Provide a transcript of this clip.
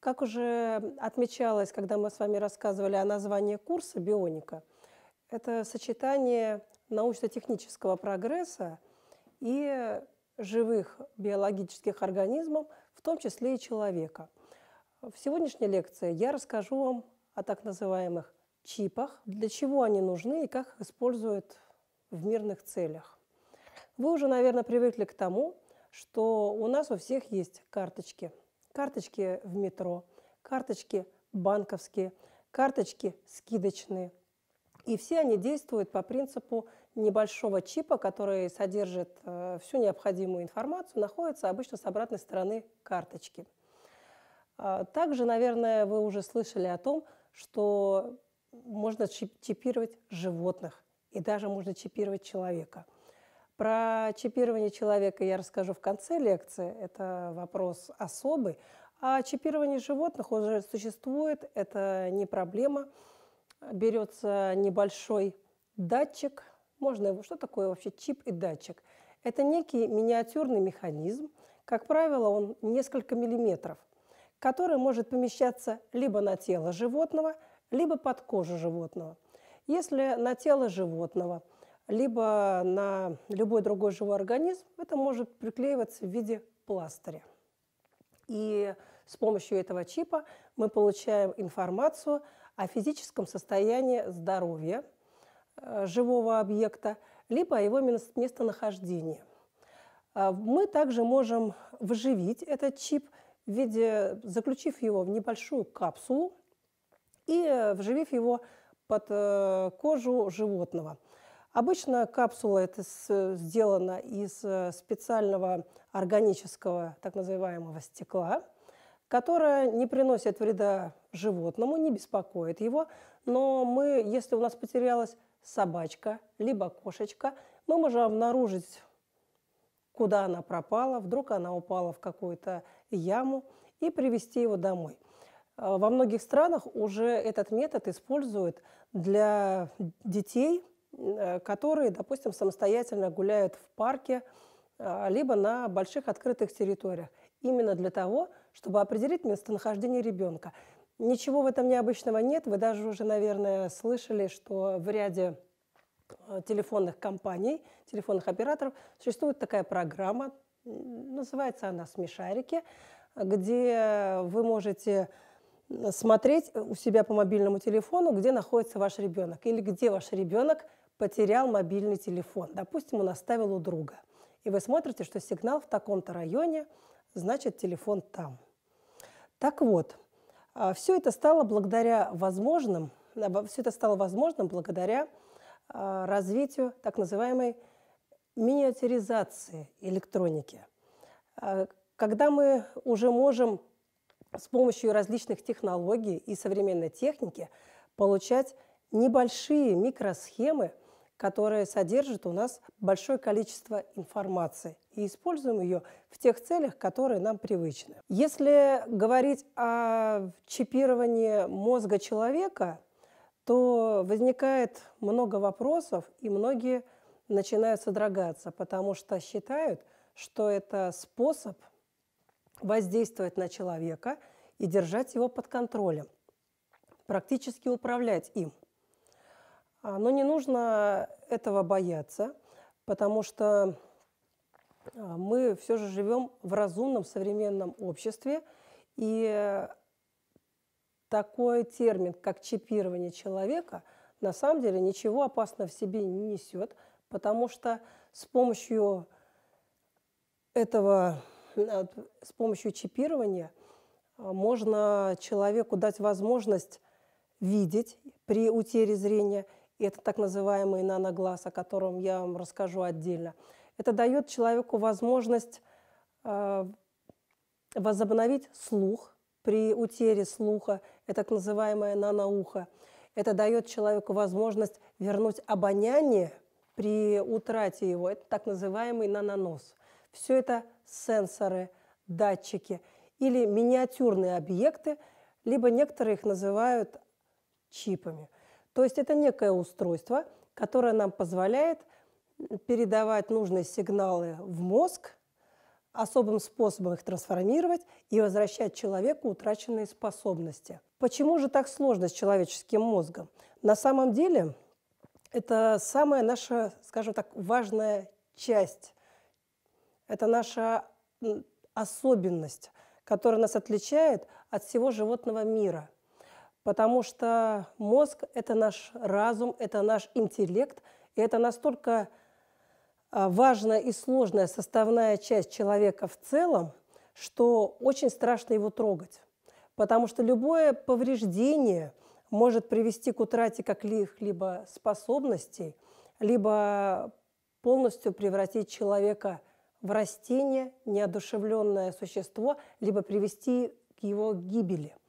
Как уже отмечалось, когда мы с вами рассказывали о названии курса «Бионика», это сочетание научно-технического прогресса и живых биологических организмов, в том числе и человека. В сегодняшней лекции я расскажу вам о так называемых чипах, для чего они нужны и как их используют в мирных целях. Вы уже, наверное, привыкли к тому, что у нас у всех есть карточки – карточки в метро, карточки банковские, карточки скидочные. И все они действуют по принципу небольшого чипа, который содержит э, всю необходимую информацию, находится обычно с обратной стороны карточки. А, также, наверное, вы уже слышали о том, что можно чипировать животных и даже можно чипировать человека – про чипирование человека я расскажу в конце лекции. Это вопрос особый. А чипирование животных уже существует, это не проблема. Берется небольшой датчик. Можно его... Что такое вообще чип и датчик? Это некий миниатюрный механизм. Как правило, он несколько миллиметров, который может помещаться либо на тело животного, либо под кожу животного. Если на тело животного – либо на любой другой живой организм, это может приклеиваться в виде пластыря. И с помощью этого чипа мы получаем информацию о физическом состоянии здоровья э, живого объекта, либо о его местонахождении. А, мы также можем вживить этот чип, в виде, заключив его в небольшую капсулу и э, вживив его под э, кожу животного. Обычно капсула это сделана из э, специального органического так называемого стекла, которое не приносит вреда животному, не беспокоит его. Но мы, если у нас потерялась собачка, либо кошечка, мы можем обнаружить, куда она пропала, вдруг она упала в какую-то яму, и привести его домой. Э, во многих странах уже этот метод используют для детей – Э, которые, допустим, самостоятельно гуляют в парке, а, либо на больших открытых территориях. Именно для того, чтобы определить местонахождение ребенка. Ничего в этом необычного нет. Вы даже уже, наверное, слышали, что в ряде э, телефонных компаний, телефонных операторов существует такая программа, называется она «Смешарики», где вы можете смотреть у себя по мобильному телефону, где находится ваш ребенок или где ваш ребенок потерял мобильный телефон. Допустим, он оставил у друга. И вы смотрите, что сигнал в таком-то районе, значит, телефон там. Так вот, а, все это стало благодаря возможным, а, все это стало возможным благодаря а, развитию так называемой миниатюризации электроники. Когда мы уже можем с помощью различных технологий и современной техники получать небольшие микросхемы – которая содержит у нас большое количество информации и используем ее в тех целях, которые нам привычны. Если говорить о чипировании мозга человека, то возникает много вопросов, и многие начинают содрогаться, потому что считают, что это способ воздействовать на человека и держать его под контролем, практически управлять им – а, но не нужно этого бояться, потому что а, мы все же живем в разумном современном обществе, и такой термин, как чипирование человека, на самом деле ничего опасного в себе не несет, потому что с помощью этого, а, с помощью чипирования можно человеку дать возможность видеть при утере зрения – и это так называемый наноглаз, о котором я вам расскажу отдельно. Это дает человеку возможность э, возобновить слух при утере слуха, это так называемое наноухо. Это дает человеку возможность вернуть обоняние при утрате его, это так называемый нанонос. Все это сенсоры, датчики или миниатюрные объекты, либо некоторые их называют чипами – то есть это некое устройство, которое нам позволяет передавать нужные сигналы в мозг, особым способом их трансформировать и возвращать человеку утраченные способности. Почему же так сложно с человеческим мозгом? На самом деле это самая наша, скажем так, важная часть. Это наша особенность, которая нас отличает от всего животного мира – потому что мозг – это наш разум, это наш интеллект, и это настолько а, важная и сложная составная часть человека в целом, что очень страшно его трогать, потому что любое повреждение может привести к утрате каких-либо способностей, либо полностью превратить человека в растение, неодушевленное существо, либо привести к его гибели –